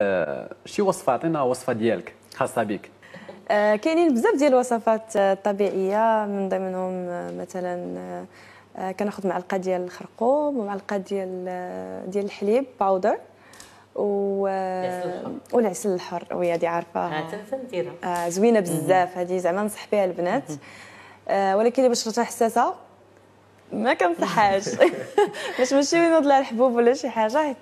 آه، شي وصفه عطينا وصفه ديالك خاصه بك آه، كاينين بزاف ديال الوصفات الطبيعيه آه، من ضمنهم مثلا كناخذ معلقه ديال الخرقوم ومعلقه ديال ديال الحليب باودر و والعسل الحر وي هذه ها آه زوينه بزاف هذه زعما نصح بها البنات ولكن اللي بشرتها حساسه ما كنصحهاش باش ماشي نوض لها الحبوب ولا شي حاجه